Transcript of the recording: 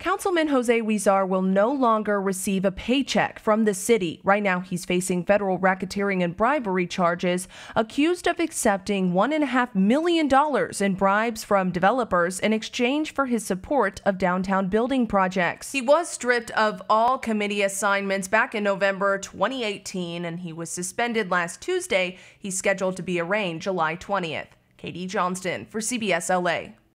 Councilman Jose Huizar will no longer receive a paycheck from the city. Right now, he's facing federal racketeering and bribery charges, accused of accepting $1.5 million in bribes from developers in exchange for his support of downtown building projects. He was stripped of all committee assignments back in November 2018, and he was suspended last Tuesday. He's scheduled to be arraigned July 20th. Katie Johnston for CBS LA.